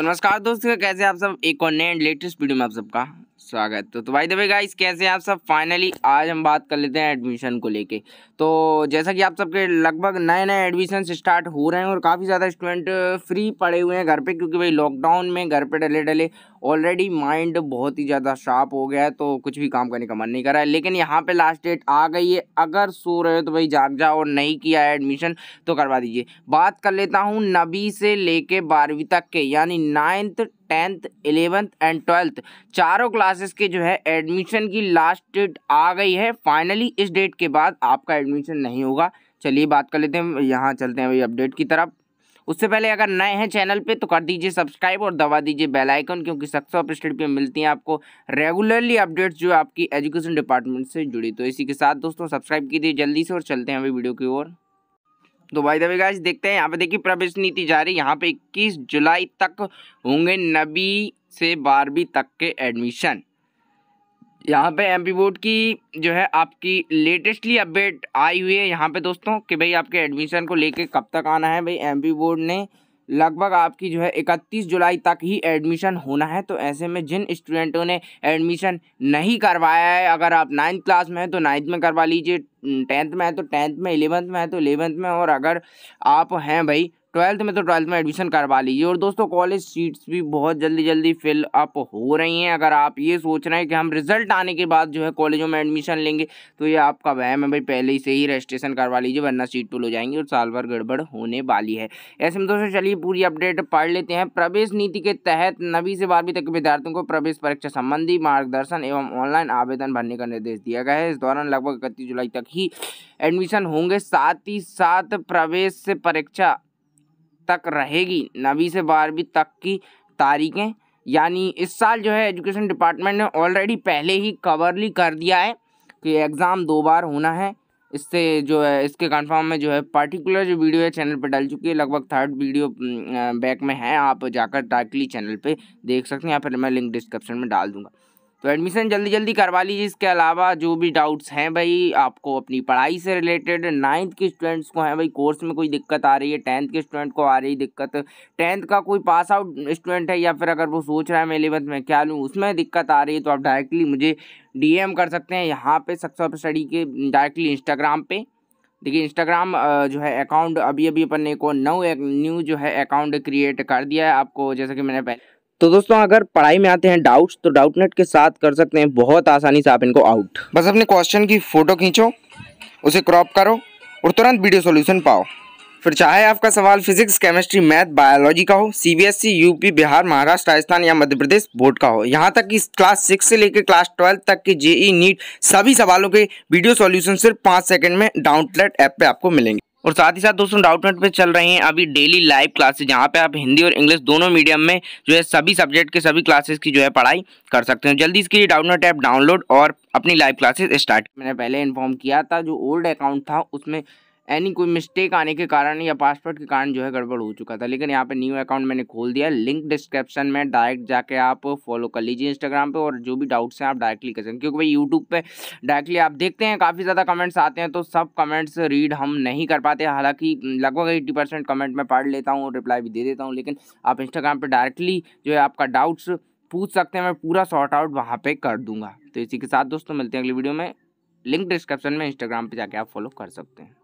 तो नमस्कार दोस्तों कैसे आप सब एक और नए लेटेस्ट वीडियो में आप सबका स्वागत तो तो भाई दबे गाइस कैसे हैं आप सब फाइनली आज हम बात कर लेते हैं एडमिशन को लेके तो जैसा कि आप सबके लगभग नए नए एडमिशन स्टार्ट हो रहे हैं और काफ़ी ज़्यादा स्टूडेंट फ्री पड़े हुए हैं घर पे क्योंकि भाई लॉकडाउन में घर पे डले डले ऑलरेडी माइंड बहुत ही ज़्यादा शार्प हो गया है तो कुछ भी काम करने का मन नहीं कर रहा है लेकिन यहाँ पर लास्ट डेट आ गई है अगर सो रहे हो तो भाई जाग जाओ और नहीं किया है एडमिशन तो करवा दीजिए बात कर लेता हूँ नबी से ले बारहवीं तक के यानी ninth tenth eleventh and twelfth चारों क्लासेस के जो है एडमिशन की लास्ट डेट आ गई है फाइनली इस डेट के बाद आपका एडमिशन नहीं होगा चलिए बात कर लेते हैं यहाँ चलते हैं भाई अपडेट की तरफ उससे पहले अगर नए हैं चैनल पे तो कर दीजिए सब्सक्राइब और दबा दीजिए बेल आइकन क्योंकि सक्सेस ऑफ स्टेट पर मिलती हैं आपको रेगुलरली अपडेट्स जो आपकी एजुकेशन डिपार्टमेंट से जुड़ी तो इसी के साथ दोस्तों सब्सक्राइब कीजिए जल्दी से और चलते हैं अभी वीडियो की ओर तो भाई दबे गाइस देखते हैं यहाँ पे देखिए प्रवेश नीति जारी यहाँ पे 21 जुलाई तक होंगे नबी से बारहवीं तक के एडमिशन यहाँ पे एम पी बोर्ड की जो है आपकी लेटेस्टली अपडेट आई हुई है यहाँ पे दोस्तों कि भाई आपके एडमिशन को लेके कब तक आना है भाई एम पी बोर्ड ने लगभग आपकी जो है इकतीस जुलाई तक ही एडमिशन होना है तो ऐसे में जिन स्टूडेंटों ने एडमिशन नहीं करवाया है अगर आप नाइन्थ क्लास में हैं तो नाइन्थ में करवा लीजिए टेंथ में है तो टेंथ में इलेवंथ में है तो इलेवंथ में और अगर आप हैं भाई ट्वेल्थ में तो ट्वेल्थ में एडमिशन करवा लीजिए और दोस्तों कॉलेज सीट्स भी बहुत जल्दी जल्दी फिल अप हो रही हैं अगर आप ये सोच रहे हैं कि हम रिजल्ट आने के बाद जो है कॉलेजों में एडमिशन लेंगे तो ये आपका वहम है भाई पहले ही से ही रजिस्ट्रेशन करवा लीजिए वरना सीट फुल हो जाएंगी और साल भर गड़बड़ होने वाली है ऐसे में दोस्तों चलिए पूरी अपडेट पढ़ लेते हैं प्रवेश नीति के तहत नवी से बारहवीं तक के विद्यार्थियों को प्रवेश परीक्षा संबंधी मार्गदर्शन एवं ऑनलाइन आवेदन भरने का निर्देश दिया गया है इस दौरान लगभग इकतीस जुलाई तक ही एडमिशन होंगे साथ ही साथ प्रवेश परीक्षा तक रहेगी नवी से बारहवीं तक की तारीखें यानी इस साल जो है एजुकेशन डिपार्टमेंट ने ऑलरेडी पहले ही कवरली कर दिया है कि एग्ज़ाम दो बार होना है इससे जो है इसके कन्फर्म में जो है पर्टिकुलर जो वीडियो है चैनल पर डल चुकी है लगभग थर्ड वीडियो बैक में है आप जाकर डायरेक्टली चैनल पे देख सकते हैं या फिर मैं लिंक डिस्क्रिप्शन में डाल दूंगा तो एडमिशन जल्दी जल्दी करवा लीजिए इसके अलावा जो भी डाउट्स हैं भाई आपको अपनी पढ़ाई से रिलेटेड नाइन्थ के स्टूडेंट्स को हैं भाई कोर्स में कोई दिक्कत आ रही है टेंथ के स्टूडेंट को आ रही दिक्कत टेंथ का कोई पास आउट स्टूडेंट है या फिर अगर वो सोच रहा है मैं इलेवंथ में क्या लूँ उसमें दिक्कत आ रही है तो आप डायरेक्टली मुझे डी कर सकते हैं यहाँ पर सक्सअप स्टडी के डायरेक्टली इंस्टाग्राम पर देखिए इंस्टाग्राम जो है अकाउंट अभी अभी अपन ने को नौ न्यू जो है अकाउंट क्रिएट कर दिया है आपको जैसा कि मैंने पहले तो दोस्तों अगर पढ़ाई में आते हैं डाउट्स तो डाउट नेट के साथ कर सकते हैं बहुत आसानी से आप इनको आउट बस अपने क्वेश्चन की फ़ोटो खींचो उसे क्रॉप करो और तुरंत वीडियो सोल्यूशन पाओ फिर चाहे आपका सवाल फिजिक्स केमिस्ट्री मैथ बायोलॉजी का हो CBSE UP e, Bihar Maharashtra Rajasthan या मध्य प्रदेश बोर्ड का हो यहाँ तक कि क्लास सिक्स से लेकर क्लास ट्वेल्थ तक के जेई नीट e e सभी सवालों के वीडियो सॉल्यूशन सिर्फ पाँच सेकंड में डाउनलेट ऐप पे आपको मिलेंगे और साथ ही साथ दोस्तों डाउटनेट पे चल रही हैं अभी डेली लाइव क्लासेस जहाँ पे आप हिंदी और इंग्लिश दोनों मीडियम में जो है सभी सब्जेक्ट के सभी क्लासेस की जो है पढ़ाई कर सकते हैं जल्दी इसके लिए डाउटनेट ऐप डाउनलोड और अपनी लाइव क्लासेस स्टार्ट मैंने पहले इन्फॉर्म किया था जो ओल्ड अकाउंट था उसमें एनी कोई मिस्टेक आने के कारण या पासवर्ड के कारण जो है गड़बड़ हो चुका था लेकिन यहाँ पे न्यू अकाउंट मैंने खोल दिया लिंक डिस्क्रिप्शन में डायरेक्ट जाके आप फॉलो कर लीजिए इंस्टाग्राम पे और जो भी डाउट्स हैं आप डायरेक्टली कर सकते हैं क्योंकि भाई यूट्यूब पे डायरेक्टली आप देखते हैं काफ़ी ज़्यादा कमेंट्स आते हैं तो सब कमेंट्स रीड हम नहीं कर पाते हालाँकि लगभग एट्टी परसेंट कमेंट मैं पढ़ लेता हूँ और रिप्लाई भी दे देता हूँ लेकिन आप इंस्टाग्राम पर डायरेक्टली जो है आपका डाउट्स पूछ सकते हैं मैं पूरा सॉर्ट आउट वहाँ पर कर दूँगा तो इसी के साथ दोस्तों मिलते हैं अगली वीडियो में लिंक डिस्क्रिप्शन में इंस्टाग्राम पर जाके आप फॉलो कर सकते हैं